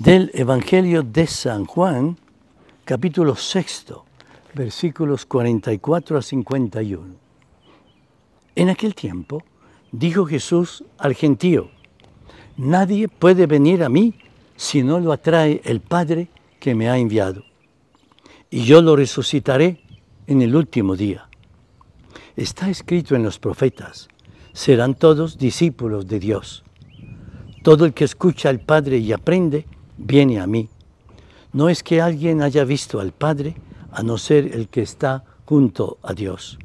del Evangelio de San Juan, capítulo 6, versículos 44 a 51. En aquel tiempo dijo Jesús al gentío, Nadie puede venir a mí si no lo atrae el Padre que me ha enviado. Y yo lo resucitaré en el último día. Está escrito en los profetas, serán todos discípulos de Dios. Todo el que escucha al Padre y aprende, viene a mí. No es que alguien haya visto al Padre, a no ser el que está junto a Dios.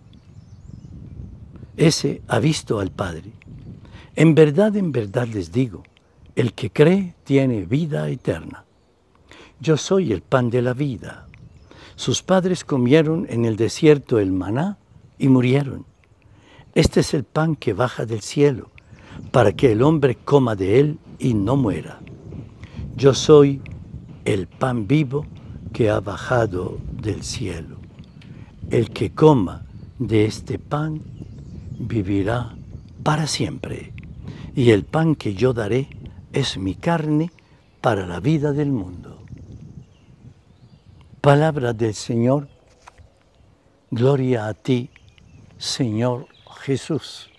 Ese ha visto al Padre. En verdad, en verdad les digo, el que cree tiene vida eterna. Yo soy el pan de la vida. Sus padres comieron en el desierto el maná y murieron. Este es el pan que baja del cielo, para que el hombre coma de él y no muera. Yo soy el pan vivo que ha bajado del cielo. El que coma de este pan vivirá para siempre. Y el pan que yo daré es mi carne para la vida del mundo. Palabra del Señor. Gloria a ti, Señor Jesús.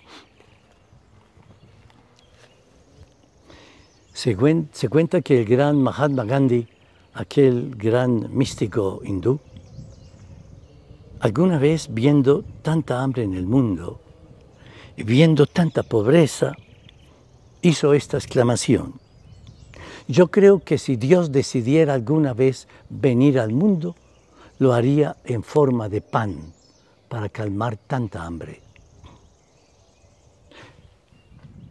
Se, cuenta que el gran Mahatma Gandhi, aquel gran místico hindú, alguna vez viendo tanta hambre en el mundo, viendo tanta pobreza, hizo esta exclamación. Yo creo que si Dios decidiera alguna vez venir al mundo, lo haría en forma de pan para calmar tanta hambre.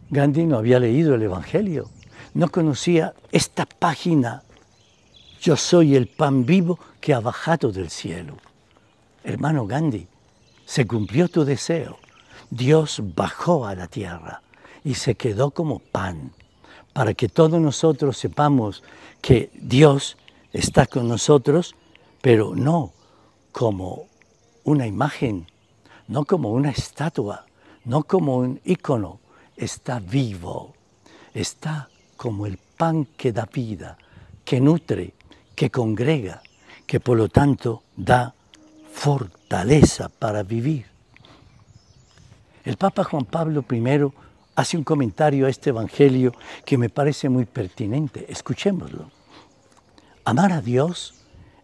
Gandhi no había leído el Evangelio, no conocía esta página. Yo soy el pan vivo que ha bajado del cielo. Hermano Gandhi, se cumplió tu deseo. Dios bajó a la tierra y se quedó como pan, para que todos nosotros sepamos que Dios está con nosotros, pero no como una imagen, no como una estatua, no como un ícono, está vivo, está como el pan que da vida, que nutre, que congrega, que por lo tanto da fortaleza para vivir. El Papa Juan Pablo I hace un comentario a este Evangelio que me parece muy pertinente. Escuchémoslo. Amar a Dios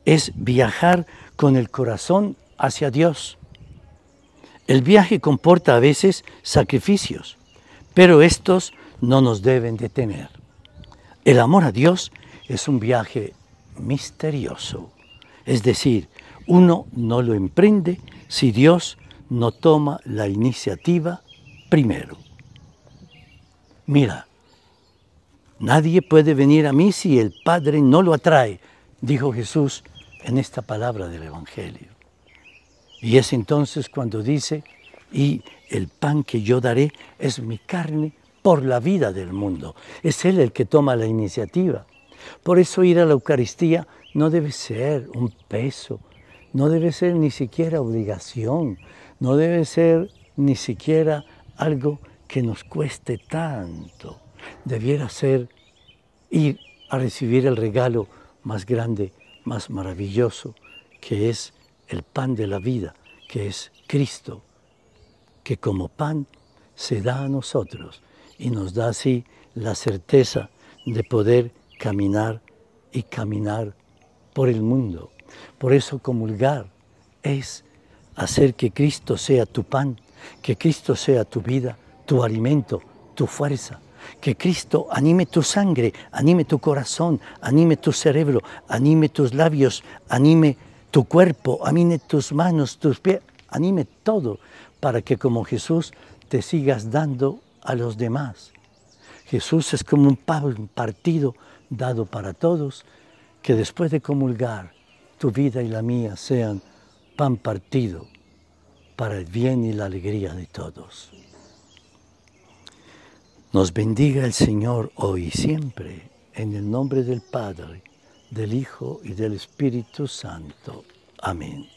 es viajar con el corazón hacia Dios. El viaje comporta a veces sacrificios, pero estos no nos deben detener. El amor a Dios es un viaje misterioso, es decir, uno no lo emprende si Dios no toma la iniciativa primero. Mira, nadie puede venir a mí si el Padre no lo atrae, dijo Jesús en esta palabra del Evangelio. Y es entonces cuando dice, y el pan que yo daré es mi carne por la vida del mundo. Es Él el que toma la iniciativa. Por eso ir a la Eucaristía no debe ser un peso, no debe ser ni siquiera obligación, no debe ser ni siquiera algo que nos cueste tanto. Debiera ser ir a recibir el regalo más grande, más maravilloso, que es el pan de la vida, que es Cristo, que como pan se da a nosotros y nos da así la certeza de poder caminar y caminar por el mundo. Por eso comulgar es hacer que Cristo sea tu pan, que Cristo sea tu vida, tu alimento, tu fuerza. Que Cristo anime tu sangre, anime tu corazón, anime tu cerebro, anime tus labios, anime tu cuerpo, anime tus manos, tus pies, anime todo para que como Jesús te sigas dando a los demás. Jesús es como un pan partido dado para todos, que después de comulgar, tu vida y la mía sean pan partido para el bien y la alegría de todos. Nos bendiga el Señor hoy y siempre, en el nombre del Padre, del Hijo y del Espíritu Santo. Amén.